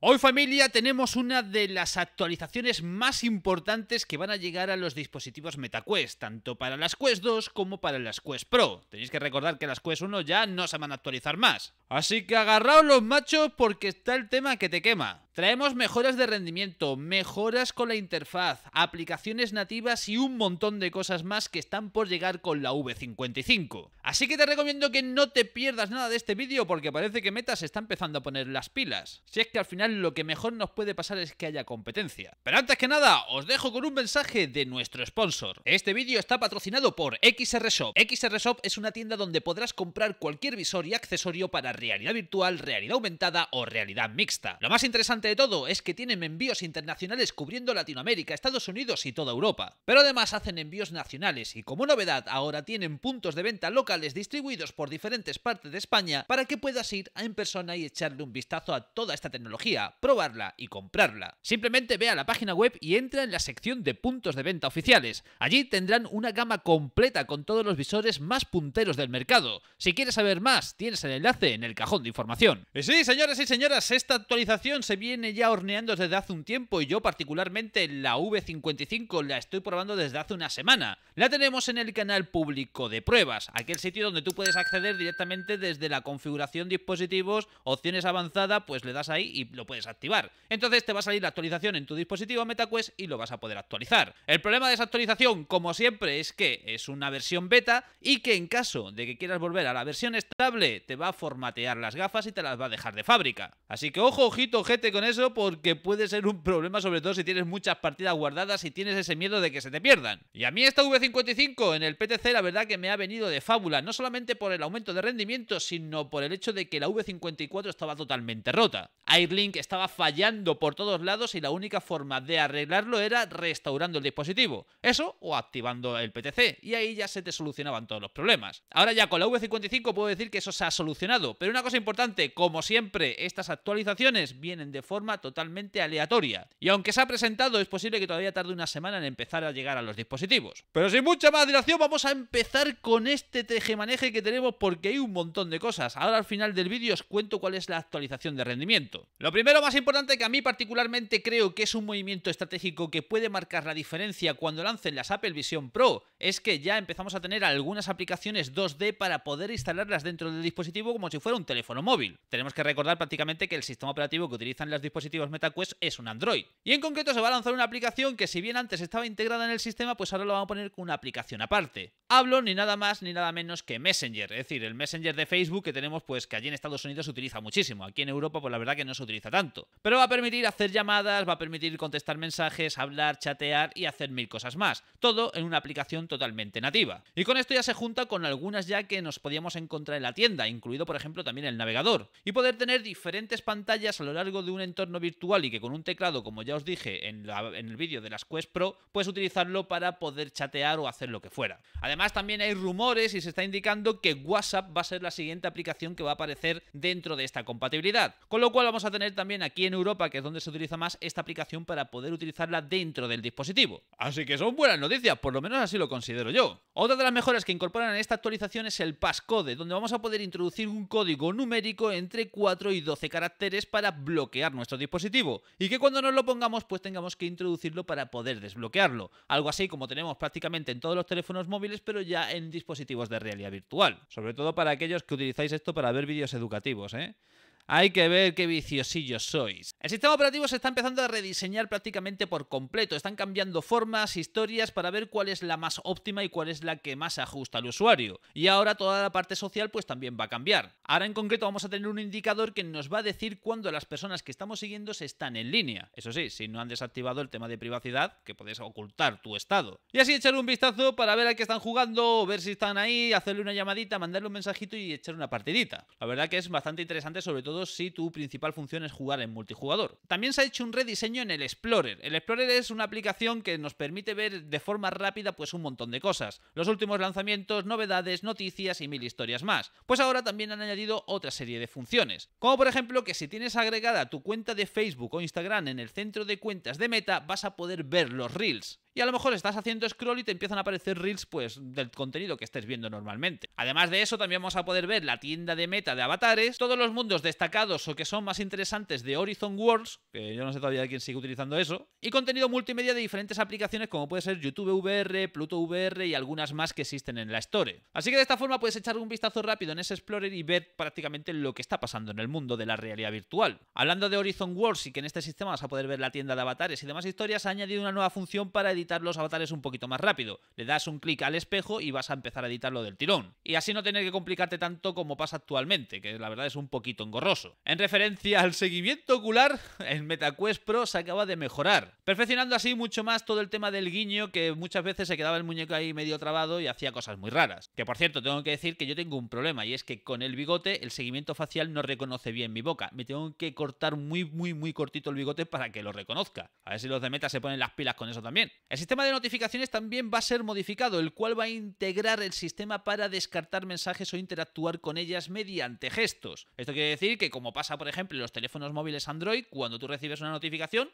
Hoy familia tenemos una de las actualizaciones más importantes que van a llegar a los dispositivos MetaQuest, tanto para las Quest 2 como para las Quest Pro. Tenéis que recordar que las Quest 1 ya no se van a actualizar más. Así que agarraos los machos porque está el tema que te quema. Traemos mejoras de rendimiento, mejoras con la interfaz, aplicaciones nativas y un montón de cosas más que están por llegar con la V55. Así que te recomiendo que no te pierdas nada de este vídeo porque parece que Meta se está empezando a poner las pilas. Si es que al final lo que mejor nos puede pasar es que haya competencia. Pero antes que nada, os dejo con un mensaje de nuestro sponsor. Este vídeo está patrocinado por XRshop, XRshop es una tienda donde podrás comprar cualquier visor y accesorio para realidad virtual, realidad aumentada o realidad mixta. Lo más interesante de todo es que tienen envíos internacionales cubriendo Latinoamérica, Estados Unidos y toda Europa. Pero además hacen envíos nacionales y como novedad ahora tienen puntos de venta locales distribuidos por diferentes partes de España para que puedas ir en persona y echarle un vistazo a toda esta tecnología, probarla y comprarla. Simplemente ve a la página web y entra en la sección de puntos de venta oficiales. Allí tendrán una gama completa con todos los visores más punteros del mercado. Si quieres saber más, tienes el enlace en el cajón de información. Y sí, señores y señoras, esta actualización se viene ya horneando desde hace un tiempo y yo particularmente la V55 la estoy probando desde hace una semana. La tenemos en el canal público de pruebas, aquel sitio donde tú puedes acceder directamente desde la configuración dispositivos, opciones avanzada, pues le das ahí y lo puedes activar. Entonces te va a salir la actualización en tu dispositivo MetaQuest y lo vas a poder actualizar. El problema de esa actualización, como siempre, es que es una versión beta y que en caso de que quieras volver a la versión estable, te va a formatear las gafas y te las va a dejar de fábrica. Así que ojo, ojito, gente eso porque puede ser un problema, sobre todo si tienes muchas partidas guardadas y tienes ese miedo de que se te pierdan. Y a mí esta V55 en el PTC la verdad que me ha venido de fábula, no solamente por el aumento de rendimiento, sino por el hecho de que la V54 estaba totalmente rota. Airlink estaba fallando por todos lados y la única forma de arreglarlo era restaurando el dispositivo. Eso o activando el PTC. Y ahí ya se te solucionaban todos los problemas. Ahora ya con la V55 puedo decir que eso se ha solucionado. Pero una cosa importante, como siempre, estas actualizaciones vienen de forma totalmente aleatoria. Y aunque se ha presentado, es posible que todavía tarde una semana en empezar a llegar a los dispositivos. Pero sin mucha más dilación, vamos a empezar con este tejemaneje que tenemos porque hay un montón de cosas. Ahora al final del vídeo os cuento cuál es la actualización de rendimiento. Lo primero más importante que a mí particularmente creo que es un movimiento estratégico que puede marcar la diferencia cuando lancen las Apple Vision Pro es que ya empezamos a tener algunas aplicaciones 2D para poder instalarlas dentro del dispositivo como si fuera un teléfono móvil. Tenemos que recordar prácticamente que el sistema operativo que utilizan los dispositivos MetaQuest es un Android. Y en concreto se va a lanzar una aplicación que si bien antes estaba integrada en el sistema, pues ahora lo vamos a poner con una aplicación aparte. Hablo ni nada más ni nada menos que Messenger, es decir, el Messenger de Facebook que tenemos pues que allí en Estados Unidos se utiliza muchísimo. Aquí en Europa pues la verdad que no se utiliza tanto. Pero va a permitir hacer llamadas, va a permitir contestar mensajes, hablar, chatear y hacer mil cosas más. Todo en una aplicación totalmente nativa. Y con esto ya se junta con algunas ya que nos podíamos encontrar en la tienda, incluido por ejemplo también el navegador. Y poder tener diferentes pantallas a lo largo de un entorno virtual y que con un teclado, como ya os dije en, en el vídeo de las Quest Pro, puedes utilizarlo para poder chatear o hacer lo que fuera. Además también hay rumores y se está indicando que WhatsApp va a ser la siguiente aplicación que va a aparecer dentro de esta compatibilidad. Con lo cual vamos a tener también aquí en Europa, que es donde se utiliza más esta aplicación para poder utilizarla dentro del dispositivo. Así que son buenas noticias, por lo menos así lo considero yo. Otra de las mejoras que incorporan en esta actualización es el passcode, donde vamos a poder introducir un código numérico entre 4 y 12 caracteres para bloquear nuestro dispositivo, y que cuando nos lo pongamos pues tengamos que introducirlo para poder desbloquearlo, algo así como tenemos prácticamente en todos los teléfonos móviles pero ya en dispositivos de realidad virtual, sobre todo para aquellos que utilizáis esto para ver vídeos educativos, ¿eh? Hay que ver qué viciosillos sois. El sistema operativo se está empezando a rediseñar prácticamente por completo. Están cambiando formas, historias para ver cuál es la más óptima y cuál es la que más ajusta al usuario. Y ahora toda la parte social pues también va a cambiar. Ahora en concreto vamos a tener un indicador que nos va a decir cuándo las personas que estamos siguiendo se están en línea. Eso sí, si no han desactivado el tema de privacidad, que puedes ocultar tu estado. Y así echarle un vistazo para ver a qué están jugando, ver si están ahí, hacerle una llamadita, mandarle un mensajito y echar una partidita. La verdad que es bastante interesante, sobre todo si tu principal función es jugar en multijugador. También se ha hecho un rediseño en el Explorer. El Explorer es una aplicación que nos permite ver de forma rápida pues un montón de cosas. Los últimos lanzamientos, novedades, noticias y mil historias más. Pues ahora también han añadido otra serie de funciones. Como por ejemplo que si tienes agregada tu cuenta de Facebook o Instagram en el centro de cuentas de Meta vas a poder ver los reels y a lo mejor estás haciendo scroll y te empiezan a aparecer reels pues del contenido que estés viendo normalmente. Además de eso también vamos a poder ver la tienda de meta de avatares, todos los mundos destacados o que son más interesantes de Horizon Worlds, que yo no sé todavía quién sigue utilizando eso, y contenido multimedia de diferentes aplicaciones como puede ser YouTube VR, Pluto VR y algunas más que existen en la Store. Así que de esta forma puedes echar un vistazo rápido en ese Explorer y ver prácticamente lo que está pasando en el mundo de la realidad virtual. Hablando de Horizon Worlds y que en este sistema vas a poder ver la tienda de avatares y demás historias, ha añadido una nueva función para editar los avatares un poquito más rápido. Le das un clic al espejo y vas a empezar a editarlo del tirón. Y así no tener que complicarte tanto como pasa actualmente, que la verdad es un poquito engorroso. En referencia al seguimiento ocular, el MetaQuest Pro se acaba de mejorar, perfeccionando así mucho más todo el tema del guiño que muchas veces se quedaba el muñeco ahí medio trabado y hacía cosas muy raras. Que por cierto, tengo que decir que yo tengo un problema y es que con el bigote el seguimiento facial no reconoce bien mi boca. Me tengo que cortar muy, muy, muy cortito el bigote para que lo reconozca. A ver si los de Meta se ponen las pilas con eso también. El sistema de notificaciones también va a ser modificado, el cual va a integrar el sistema para descartar mensajes o interactuar con ellas mediante gestos. Esto quiere decir que como pasa por ejemplo en los teléfonos móviles Android, cuando tú recibes una notificación,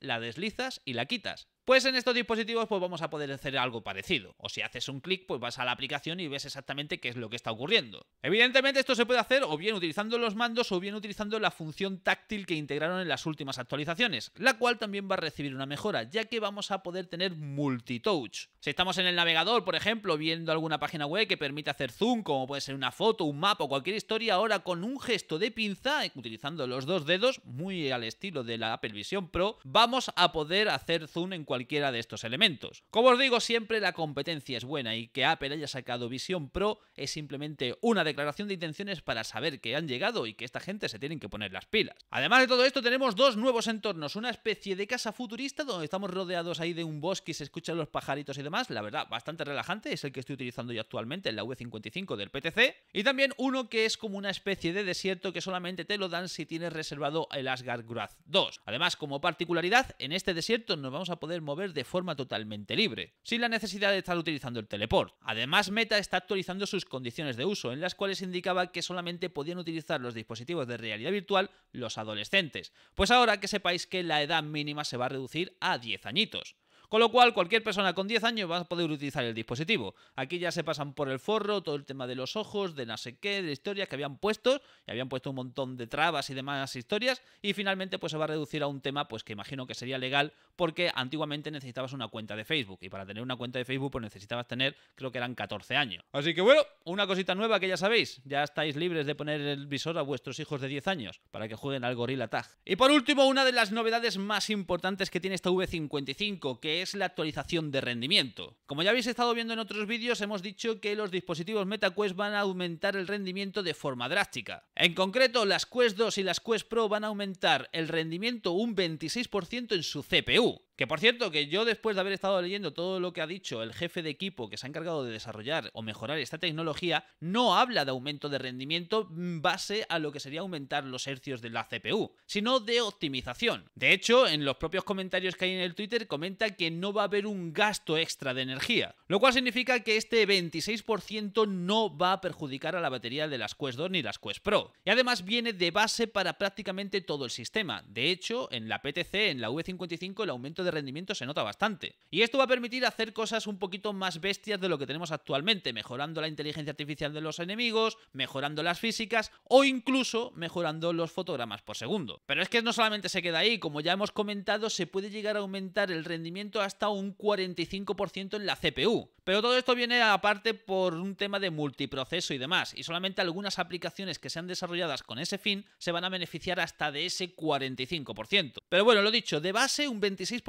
la deslizas y la quitas. Pues en estos dispositivos pues vamos a poder hacer algo parecido. O si haces un clic, pues vas a la aplicación y ves exactamente qué es lo que está ocurriendo. Evidentemente esto se puede hacer o bien utilizando los mandos o bien utilizando la función táctil que integraron en las últimas actualizaciones, la cual también va a recibir una mejora, ya que vamos a poder tener multitouch. Si estamos en el navegador, por ejemplo, viendo alguna página web que permite hacer zoom, como puede ser una foto, un mapa o cualquier historia, ahora con un gesto de pinza, utilizando los dos dedos, muy al estilo de la Apple Vision Pro, vamos a poder hacer zoom en cualquiera de estos elementos. Como os digo siempre, la competencia es buena y que Apple haya sacado Vision Pro es simplemente una declaración de intenciones para saber que han llegado y que esta gente se tienen que poner las pilas. Además de todo esto, tenemos dos nuevos entornos, una especie de casa futurista donde estamos rodeados ahí de un bosque y se escuchan los pajaritos y demás, la verdad, bastante relajante, es el que estoy utilizando yo actualmente en la V55 del PTC, y también uno que es como una especie de desierto que solamente te lo dan si tienes reservado el Asgard Grass 2. Además, como particularmente particularidad, en este desierto nos vamos a poder mover de forma totalmente libre, sin la necesidad de estar utilizando el teleport. Además, Meta está actualizando sus condiciones de uso, en las cuales indicaba que solamente podían utilizar los dispositivos de realidad virtual los adolescentes. Pues ahora que sepáis que la edad mínima se va a reducir a 10 añitos. Con lo cual, cualquier persona con 10 años va a poder utilizar el dispositivo. Aquí ya se pasan por el forro, todo el tema de los ojos, de no sé qué, de historias que habían puesto, y habían puesto un montón de trabas y demás historias, y finalmente pues se va a reducir a un tema pues que imagino que sería legal, porque antiguamente necesitabas una cuenta de Facebook, y para tener una cuenta de Facebook pues necesitabas tener, creo que eran 14 años. Así que bueno, una cosita nueva que ya sabéis, ya estáis libres de poner el visor a vuestros hijos de 10 años, para que jueguen al Gorilla Tag. Y por último, una de las novedades más importantes que tiene esta V55, que es la actualización de rendimiento. Como ya habéis estado viendo en otros vídeos, hemos dicho que los dispositivos MetaQuest van a aumentar el rendimiento de forma drástica. En concreto, las Quest 2 y las Quest Pro van a aumentar el rendimiento un 26% en su CPU. Que por cierto, que yo después de haber estado leyendo todo lo que ha dicho el jefe de equipo que se ha encargado de desarrollar o mejorar esta tecnología, no habla de aumento de rendimiento base a lo que sería aumentar los hercios de la CPU, sino de optimización. De hecho, en los propios comentarios que hay en el Twitter comenta que no va a haber un gasto extra de energía, lo cual significa que este 26% no va a perjudicar a la batería de las Quest 2 ni las Quest Pro. Y además viene de base para prácticamente todo el sistema. De hecho, en la PTC, en la V55, el aumento de rendimiento se nota bastante. Y esto va a permitir hacer cosas un poquito más bestias de lo que tenemos actualmente, mejorando la inteligencia artificial de los enemigos, mejorando las físicas o incluso mejorando los fotogramas por segundo. Pero es que no solamente se queda ahí, como ya hemos comentado, se puede llegar a aumentar el rendimiento hasta un 45% en la CPU. Pero todo esto viene aparte por un tema de multiproceso y demás, y solamente algunas aplicaciones que sean desarrolladas con ese fin se van a beneficiar hasta de ese 45%. Pero bueno, lo dicho, de base un 26%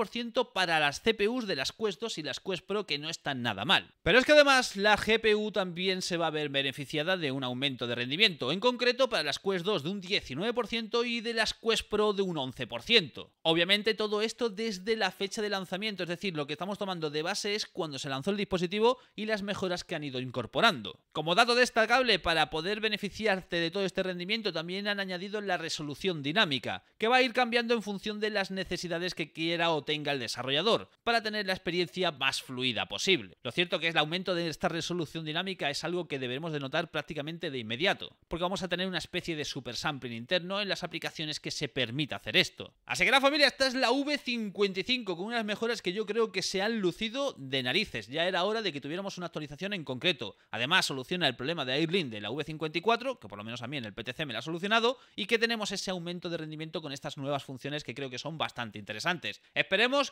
para las CPUs de las Quest 2 y las Quest Pro que no están nada mal. Pero es que además la GPU también se va a ver beneficiada de un aumento de rendimiento, en concreto para las Quest 2 de un 19% y de las Quest Pro de un 11%. Obviamente todo esto desde la fecha de lanzamiento, es decir, lo que estamos tomando de base es cuando se lanzó el dispositivo y las mejoras que han ido incorporando. Como dato destacable, para poder beneficiarte de todo este rendimiento también han añadido la resolución dinámica, que va a ir cambiando en función de las necesidades que quiera o tenga el desarrollador, para tener la experiencia más fluida posible. Lo cierto que es el aumento de esta resolución dinámica es algo que deberemos de notar prácticamente de inmediato, porque vamos a tener una especie de super sampling interno en las aplicaciones que se permita hacer esto. Así que la familia, esta es la V55 con unas mejoras que yo creo que se han lucido de narices. Ya era hora de que tuviéramos una actualización en concreto. Además, soluciona el problema de Airlink de la V54, que por lo menos a mí en el PTC me la ha solucionado, y que tenemos ese aumento de rendimiento con estas nuevas funciones que creo que son bastante interesantes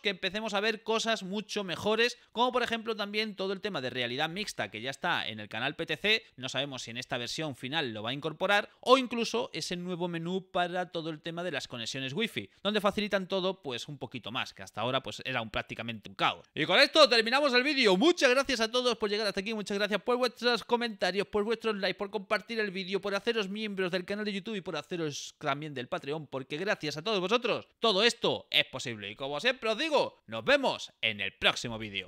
que empecemos a ver cosas mucho mejores, como por ejemplo también todo el tema de realidad mixta que ya está en el canal PTC, no sabemos si en esta versión final lo va a incorporar, o incluso ese nuevo menú para todo el tema de las conexiones wifi, donde facilitan todo pues un poquito más, que hasta ahora pues era un, prácticamente un caos. Y con esto terminamos el vídeo, muchas gracias a todos por llegar hasta aquí, muchas gracias por vuestros comentarios, por vuestros likes, por compartir el vídeo, por haceros miembros del canal de YouTube y por haceros también del Patreon, porque gracias a todos vosotros todo esto es posible. Y como siempre, pero os digo, nos vemos en el próximo vídeo.